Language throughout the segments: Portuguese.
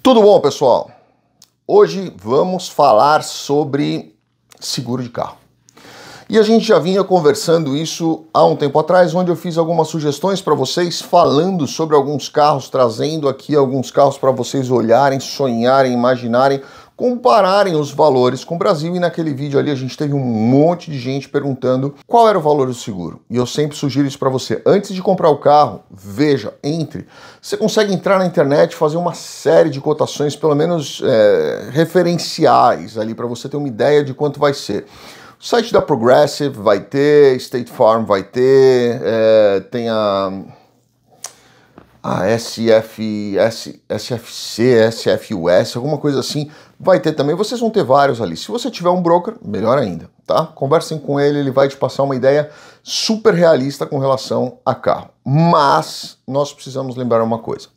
Tudo bom, pessoal? Hoje vamos falar sobre seguro de carro. E a gente já vinha conversando isso há um tempo atrás, onde eu fiz algumas sugestões para vocês, falando sobre alguns carros, trazendo aqui alguns carros para vocês olharem, sonharem, imaginarem compararem os valores com o Brasil. E naquele vídeo ali a gente teve um monte de gente perguntando qual era o valor do seguro. E eu sempre sugiro isso para você. Antes de comprar o carro, veja, entre. Você consegue entrar na internet, fazer uma série de cotações, pelo menos é, referenciais ali, para você ter uma ideia de quanto vai ser. O site da Progressive vai ter, State Farm vai ter, é, tem a a SF, S, SFC, SFUS, alguma coisa assim, vai ter também. Vocês vão ter vários ali. Se você tiver um broker, melhor ainda, tá? Conversem com ele, ele vai te passar uma ideia super realista com relação a carro. Mas nós precisamos lembrar uma coisa.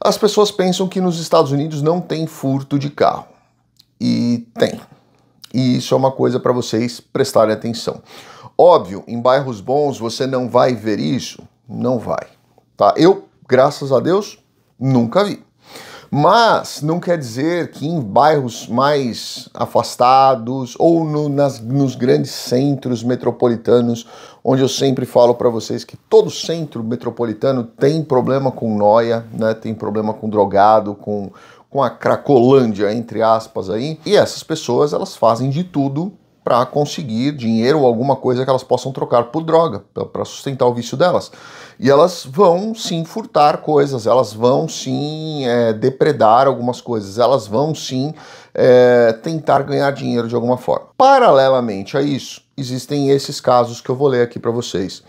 As pessoas pensam que nos Estados Unidos não tem furto de carro. E tem. E isso é uma coisa para vocês prestarem atenção. Óbvio, em bairros bons você não vai ver isso? Não vai. Tá? Eu graças a Deus, nunca vi. Mas não quer dizer que em bairros mais afastados ou no, nas, nos grandes centros metropolitanos, onde eu sempre falo para vocês que todo centro metropolitano tem problema com noia, né? tem problema com drogado, com, com a cracolândia, entre aspas, aí. E essas pessoas, elas fazem de tudo para conseguir dinheiro ou alguma coisa que elas possam trocar por droga, para sustentar o vício delas. E elas vão sim furtar coisas, elas vão sim é, depredar algumas coisas, elas vão sim é, tentar ganhar dinheiro de alguma forma. Paralelamente a isso, existem esses casos que eu vou ler aqui para vocês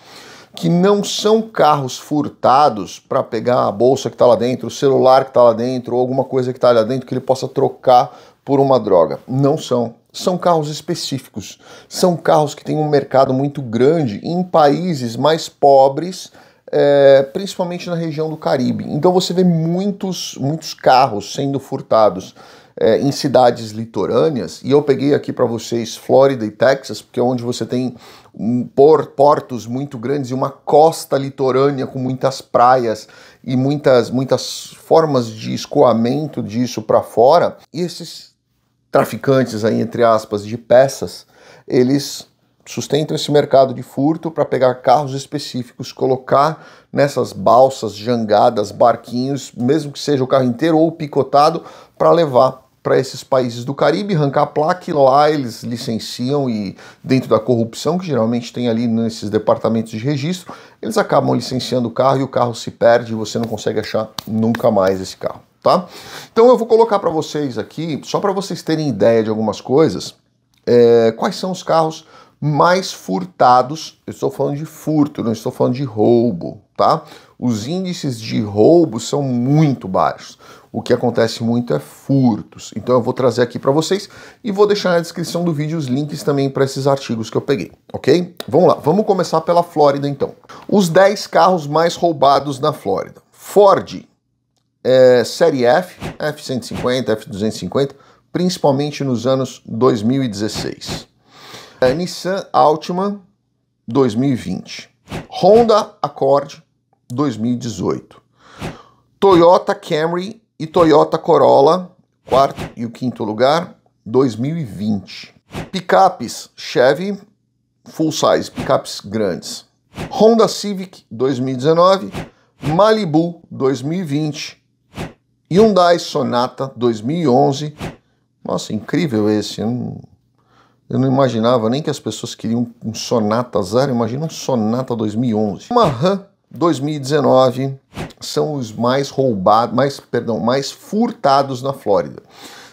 que não são carros furtados para pegar a bolsa que está lá dentro, o celular que está lá dentro, ou alguma coisa que está lá dentro que ele possa trocar por uma droga. Não são são carros específicos, são carros que têm um mercado muito grande em países mais pobres, é, principalmente na região do Caribe. Então você vê muitos, muitos carros sendo furtados. É, em cidades litorâneas, e eu peguei aqui para vocês Flórida e Texas, porque é onde você tem um por, portos muito grandes e uma costa litorânea com muitas praias e muitas, muitas formas de escoamento disso para fora, e esses traficantes, aí, entre aspas, de peças, eles sustentam esse mercado de furto para pegar carros específicos, colocar nessas balsas, jangadas, barquinhos, mesmo que seja o carro inteiro ou picotado, para levar para esses países do Caribe, arrancar a placa e lá eles licenciam e dentro da corrupção que geralmente tem ali nesses departamentos de registro, eles acabam licenciando o carro e o carro se perde e você não consegue achar nunca mais esse carro, tá? Então eu vou colocar para vocês aqui, só para vocês terem ideia de algumas coisas, é, quais são os carros mais furtados, eu estou falando de furto, não estou falando de roubo, tá? os índices de roubo são muito baixos. O que acontece muito é furtos. Então eu vou trazer aqui para vocês e vou deixar na descrição do vídeo os links também para esses artigos que eu peguei, ok? Vamos lá, vamos começar pela Flórida então. Os 10 carros mais roubados na Flórida. Ford, é, série F, F-150, F-250, principalmente nos anos 2016. É, Nissan Altima, 2020. Honda Accord, 2018. Toyota Camry e Toyota Corolla, quarto e o quinto lugar, 2020. Picapes Chevy, full size, picapes grandes. Honda Civic 2019, Malibu 2020, Hyundai Sonata 2011. Nossa, incrível esse. Eu não, eu não imaginava nem que as pessoas queriam um Sonata zero, imagina um Sonata 2011. Uma RAM 2019 são os mais roubados, mais, perdão, mais furtados na Flórida.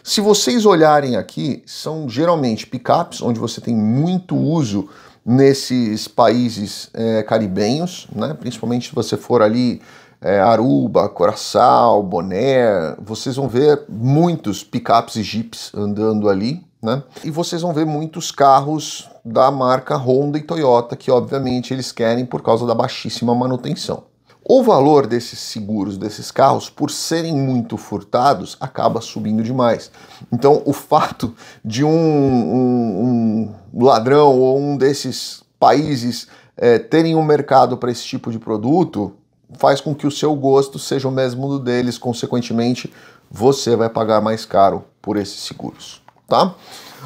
Se vocês olharem aqui, são geralmente picapes, onde você tem muito uso nesses países é, caribenhos, né? principalmente se você for ali é, Aruba, Coraçal, Boné, vocês vão ver muitos picapes e jipes andando ali. Né? E vocês vão ver muitos carros da marca Honda e Toyota, que obviamente eles querem por causa da baixíssima manutenção. O valor desses seguros desses carros, por serem muito furtados, acaba subindo demais. Então, o fato de um, um, um ladrão ou um desses países é, terem um mercado para esse tipo de produto faz com que o seu gosto seja o mesmo do deles, consequentemente, você vai pagar mais caro por esses seguros tá?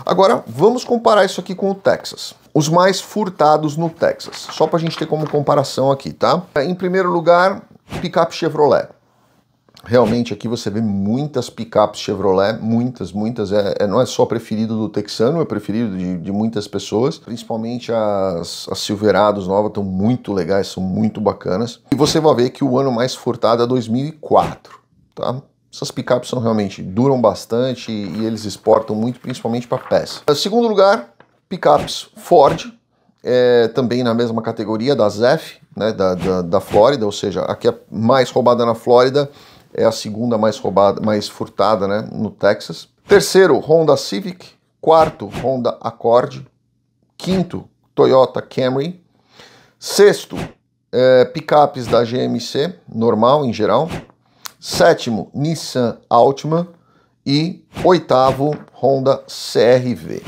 Agora, vamos comparar isso aqui com o Texas. Os mais furtados no Texas, só para a gente ter como comparação aqui, tá? Em primeiro lugar, picape Chevrolet. Realmente aqui você vê muitas picapes Chevrolet, muitas, muitas. É, é não é só preferido do texano, é preferido de, de muitas pessoas. Principalmente as, as Silverados novas estão muito legais, são muito bacanas. E você vai ver que o ano mais furtado é 2004, tá? Essas picapes são realmente duram bastante e, e eles exportam muito, principalmente para peça. Em segundo lugar, picapes Ford, é, também na mesma categoria da ZF, né, da, da, da Flórida, ou seja, a que é mais roubada na Flórida é a segunda mais roubada, mais furtada né, no Texas. Terceiro, Honda Civic. Quarto, Honda Accord. Quinto, Toyota Camry. Sexto, é, picapes da GMC, normal em geral sétimo Nissan Altima e oitavo Honda CRV.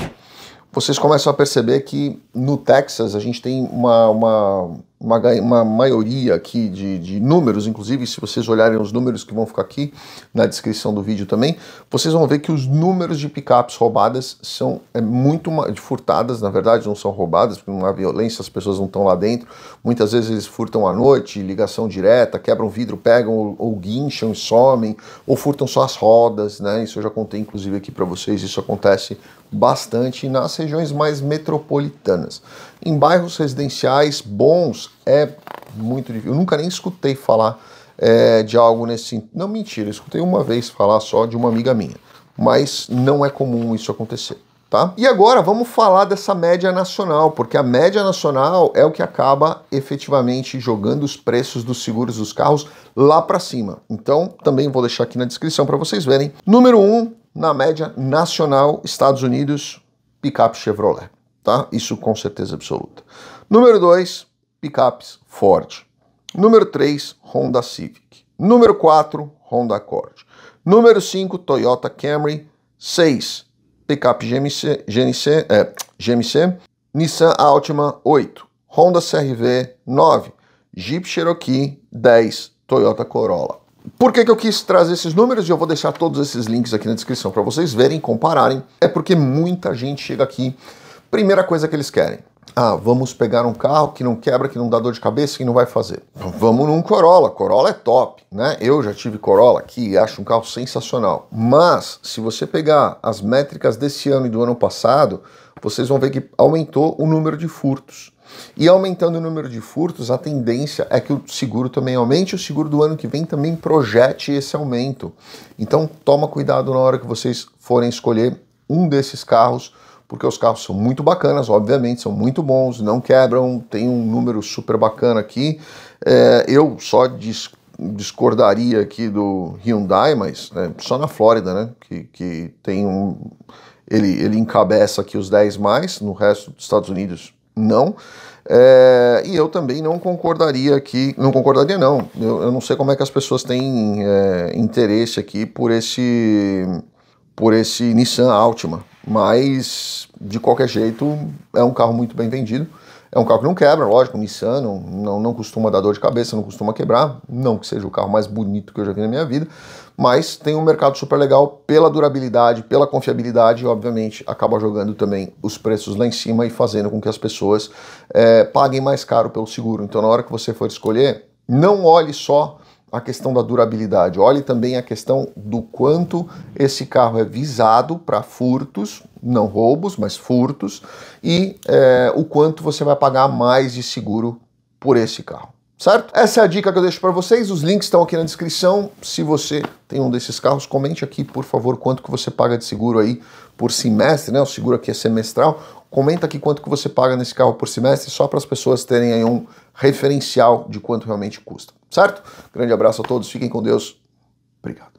Vocês começam a perceber que no Texas a gente tem uma, uma uma, uma maioria aqui de, de números, inclusive se vocês olharem os números que vão ficar aqui na descrição do vídeo também, vocês vão ver que os números de picapes roubadas são é muito de furtadas, na verdade não são roubadas, porque não há violência, as pessoas não estão lá dentro. Muitas vezes eles furtam à noite, ligação direta, quebram vidro, pegam ou, ou guincham e somem, ou furtam só as rodas, né? Isso eu já contei inclusive aqui para vocês, isso acontece bastante nas regiões mais metropolitanas. Em bairros residenciais bons, é muito difícil. Eu nunca nem escutei falar é, de algo nesse. Não, mentira, eu escutei uma vez falar só de uma amiga minha. Mas não é comum isso acontecer. Tá? E agora vamos falar dessa média nacional, porque a média nacional é o que acaba efetivamente jogando os preços dos seguros dos carros lá para cima. Então, também vou deixar aqui na descrição para vocês verem. Número 1, um, na média nacional, Estados Unidos, picape Chevrolet, tá? Isso com certeza absoluta. Número 2, picapes Ford. Número 3, Honda Civic. Número 4, Honda Accord. Número 5, Toyota Camry. 6, picape GMC, GNC, é, GMC. Nissan Altima, 8. Honda CRV, 9. Jeep Cherokee, 10. Toyota Corolla. Por que, que eu quis trazer esses números? E eu vou deixar todos esses links aqui na descrição para vocês verem, compararem. É porque muita gente chega aqui. Primeira coisa que eles querem, ah, vamos pegar um carro que não quebra, que não dá dor de cabeça, que não vai fazer. Vamos num Corolla. Corolla é top, né? Eu já tive Corolla aqui e acho um carro sensacional. Mas, se você pegar as métricas desse ano e do ano passado, vocês vão ver que aumentou o número de furtos. E aumentando o número de furtos, a tendência é que o seguro também aumente, o seguro do ano que vem também projete esse aumento. Então, toma cuidado na hora que vocês forem escolher um desses carros porque os carros são muito bacanas, obviamente, são muito bons, não quebram, tem um número super bacana aqui. É, eu só dis discordaria aqui do Hyundai, mas né, só na Flórida, né? Que, que tem um. Ele, ele encabeça aqui os 10 mais, no resto dos Estados Unidos não. É, e eu também não concordaria aqui, não concordaria não, eu, eu não sei como é que as pessoas têm é, interesse aqui por esse, por esse Nissan Altima, mas de qualquer jeito é um carro muito bem vendido. É um carro que não quebra, lógico, Nissan não, não, não, costuma dar dor de cabeça, não costuma quebrar, não que seja o carro mais bonito que eu já vi na minha vida, mas tem um mercado super legal pela durabilidade, pela confiabilidade e, obviamente, acaba jogando também os preços lá em cima e fazendo com que as pessoas é, paguem mais caro pelo seguro. Então, na hora que você for escolher, não olhe só a questão da durabilidade, olhe também a questão do quanto esse carro é visado para furtos, não roubos, mas furtos, e é, o quanto você vai pagar mais de seguro por esse carro. Certo? Essa é a dica que eu deixo para vocês. Os links estão aqui na descrição. Se você tem um desses carros, comente aqui, por favor, quanto que você paga de seguro aí por semestre, né? O seguro aqui é semestral. Comenta aqui quanto que você paga nesse carro por semestre, só para as pessoas terem aí um referencial de quanto realmente custa. Certo? Grande abraço a todos, fiquem com Deus. Obrigado.